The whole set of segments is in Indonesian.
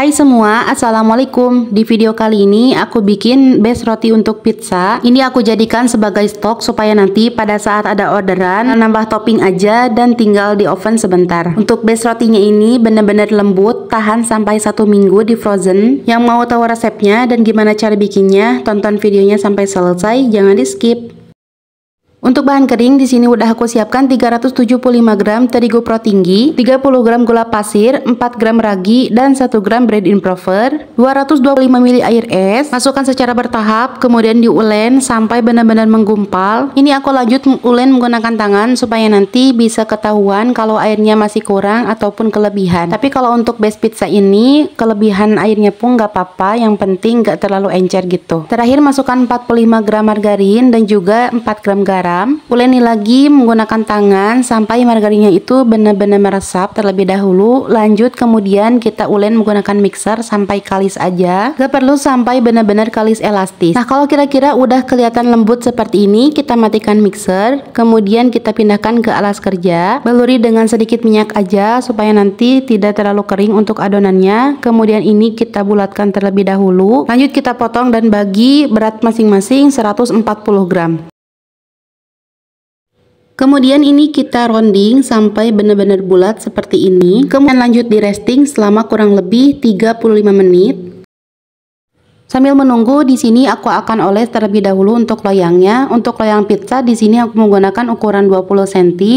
Hai semua, Assalamualaikum Di video kali ini aku bikin base roti untuk pizza Ini aku jadikan sebagai stok supaya nanti pada saat ada orderan Nambah topping aja dan tinggal di oven sebentar Untuk base rotinya ini benar-benar lembut Tahan sampai satu minggu di frozen Yang mau tahu resepnya dan gimana cara bikinnya Tonton videonya sampai selesai, jangan di skip untuk bahan kering di sini udah aku siapkan 375 gram terigu pro tinggi, 30 gram gula pasir, 4 gram ragi dan 1 gram bread improver, 225 ml air es. Masukkan secara bertahap kemudian diulen sampai benar-benar menggumpal. Ini aku lanjut ulen menggunakan tangan supaya nanti bisa ketahuan kalau airnya masih kurang ataupun kelebihan. Tapi kalau untuk base pizza ini kelebihan airnya pun nggak apa-apa, yang penting nggak terlalu encer gitu. Terakhir masukkan 45 gram margarin dan juga 4 gram garam garam. Uleni lagi menggunakan tangan sampai margarinnya itu benar-benar meresap terlebih dahulu. Lanjut kemudian kita ulen menggunakan mixer sampai kalis aja. Gak perlu sampai benar-benar kalis elastis. Nah kalau kira-kira udah kelihatan lembut seperti ini, kita matikan mixer. Kemudian kita pindahkan ke alas kerja. Baluri dengan sedikit minyak aja supaya nanti tidak terlalu kering untuk adonannya. Kemudian ini kita bulatkan terlebih dahulu. Lanjut kita potong dan bagi berat masing-masing 140 gram. Kemudian ini kita rounding sampai benar-benar bulat seperti ini. Kemudian lanjut di resting selama kurang lebih 35 menit. Sambil menunggu di sini aku akan oles terlebih dahulu untuk loyangnya. Untuk loyang pizza di sini aku menggunakan ukuran 20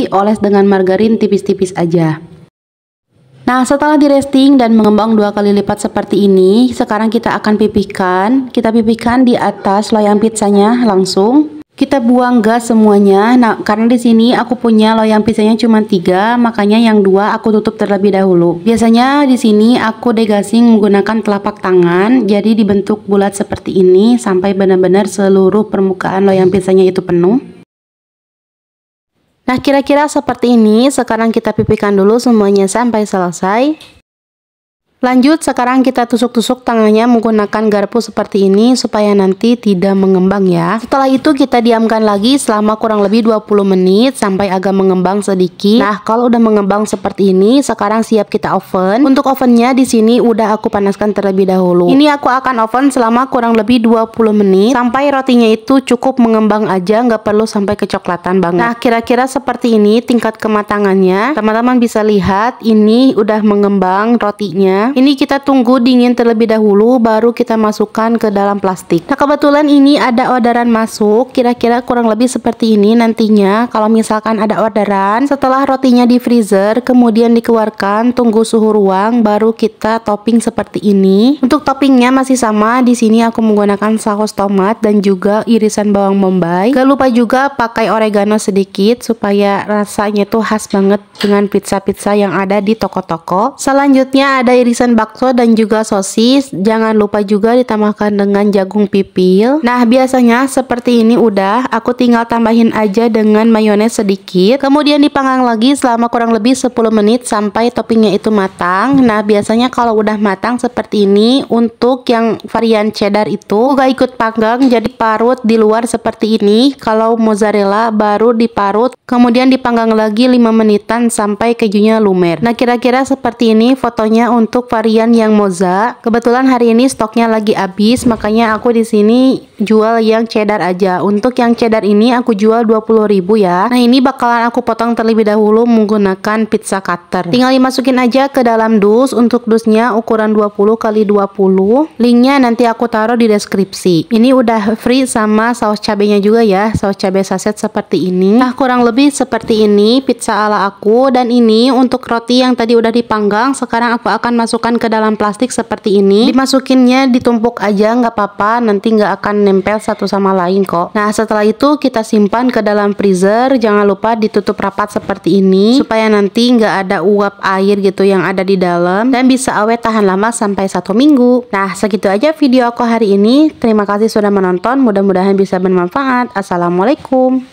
cm, oles dengan margarin tipis-tipis aja. Nah setelah di resting dan mengembang dua kali lipat seperti ini Sekarang kita akan pipihkan Kita pipihkan di atas loyang pizzanya langsung kita buang gas semuanya. Nah, karena di sini aku punya loyang pisangnya cuma tiga, makanya yang dua aku tutup terlebih dahulu. Biasanya di sini aku degasing menggunakan telapak tangan, jadi dibentuk bulat seperti ini sampai benar-benar seluruh permukaan loyang pisangnya itu penuh. Nah, kira-kira seperti ini. Sekarang kita pipihkan dulu semuanya sampai selesai. Lanjut, sekarang kita tusuk-tusuk tangannya menggunakan garpu seperti ini supaya nanti tidak mengembang ya. Setelah itu kita diamkan lagi selama kurang lebih 20 menit sampai agak mengembang sedikit. Nah, kalau udah mengembang seperti ini, sekarang siap kita oven. Untuk ovennya di sini udah aku panaskan terlebih dahulu. Ini aku akan oven selama kurang lebih 20 menit sampai rotinya itu cukup mengembang aja, nggak perlu sampai kecoklatan banget. Nah, kira-kira seperti ini tingkat kematangannya. Teman-teman bisa lihat ini udah mengembang rotinya. Ini kita tunggu dingin terlebih dahulu baru kita masukkan ke dalam plastik. Nah kebetulan ini ada orderan masuk kira-kira kurang lebih seperti ini nantinya kalau misalkan ada orderan setelah rotinya di freezer kemudian dikeluarkan tunggu suhu ruang baru kita topping seperti ini. Untuk toppingnya masih sama di sini aku menggunakan saus tomat dan juga irisan bawang bombay. Gak lupa juga pakai oregano sedikit supaya rasanya tuh khas banget dengan pizza-pizza yang ada di toko-toko. Selanjutnya ada irisan pesen bakso dan juga sosis. Jangan lupa juga ditambahkan dengan jagung pipil. Nah, biasanya seperti ini udah. Aku tinggal tambahin aja dengan mayones sedikit. Kemudian dipanggang lagi selama kurang lebih 10 menit sampai toppingnya itu matang. Nah, biasanya kalau udah matang seperti ini untuk yang varian cheddar itu gak ikut panggang jadi parut di luar seperti ini. Kalau mozzarella baru diparut, kemudian dipanggang lagi 5 menitan sampai kejunya lumer. Nah, kira-kira seperti ini fotonya untuk untuk varian yang moza. Kebetulan hari ini stoknya lagi habis, makanya aku di sini jual yang cheddar aja. Untuk yang cheddar ini aku jual 20.000 ya. Nah, ini bakalan aku potong terlebih dahulu menggunakan pizza cutter. Tinggal dimasukin aja ke dalam dus. Untuk dusnya ukuran 20 kali 20. Linknya nanti aku taruh di deskripsi. Ini udah free sama saus cabenya juga ya. Saus cabe saset seperti ini. Nah, kurang lebih seperti ini pizza ala aku dan ini untuk roti yang tadi udah dipanggang sekarang aku akan masuk Masukkan ke dalam plastik seperti ini dimasukinnya ditumpuk aja nggak apa-apa nanti nggak akan nempel satu sama lain kok nah setelah itu kita simpan ke dalam freezer jangan lupa ditutup rapat seperti ini supaya nanti nggak ada uap air gitu yang ada di dalam dan bisa awet tahan lama sampai satu minggu nah segitu aja video aku hari ini terima kasih sudah menonton mudah-mudahan bisa bermanfaat assalamualaikum